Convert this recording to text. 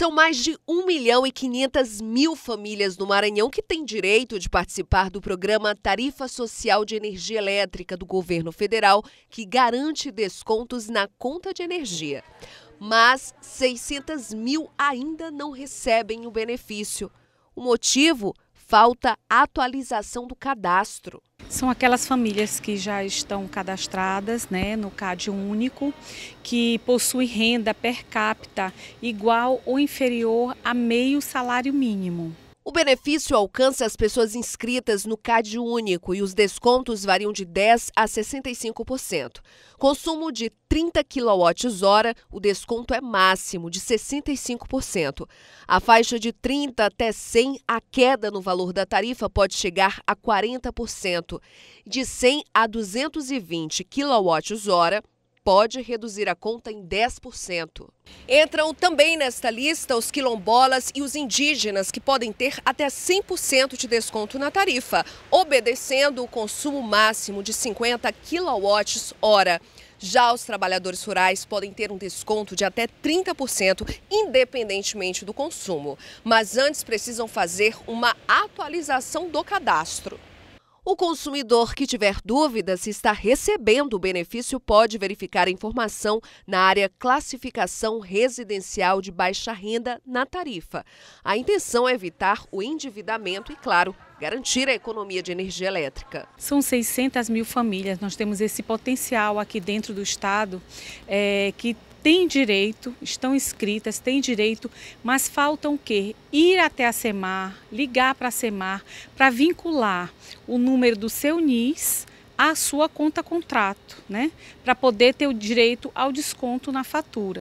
São mais de 1 milhão e 500 mil famílias no Maranhão que têm direito de participar do programa Tarifa Social de Energia Elétrica do governo federal, que garante descontos na conta de energia. Mas 600 mil ainda não recebem o benefício. O motivo? falta atualização do cadastro. São aquelas famílias que já estão cadastradas né, no CAD único, que possuem renda per capita igual ou inferior a meio salário mínimo. O benefício alcança as pessoas inscritas no CAD único e os descontos variam de 10% a 65%. Consumo de 30 kWh, o desconto é máximo de 65%. A faixa de 30 até 100, a queda no valor da tarifa pode chegar a 40%. De 100 a 220 kWh, pode reduzir a conta em 10%. Entram também nesta lista os quilombolas e os indígenas, que podem ter até 100% de desconto na tarifa, obedecendo o consumo máximo de 50 kWh. Já os trabalhadores rurais podem ter um desconto de até 30%, independentemente do consumo. Mas antes precisam fazer uma atualização do cadastro. O consumidor que tiver dúvida se está recebendo o benefício pode verificar a informação na área Classificação Residencial de Baixa Renda na tarifa. A intenção é evitar o endividamento e, claro, garantir a economia de energia elétrica. São 600 mil famílias, nós temos esse potencial aqui dentro do Estado é, que têm direito, estão inscritas, têm direito, mas faltam o quê? Ir até a SEMAR, ligar para a SEMAR, para vincular o número do seu NIS à sua conta contrato, né? Para poder ter o direito ao desconto na fatura.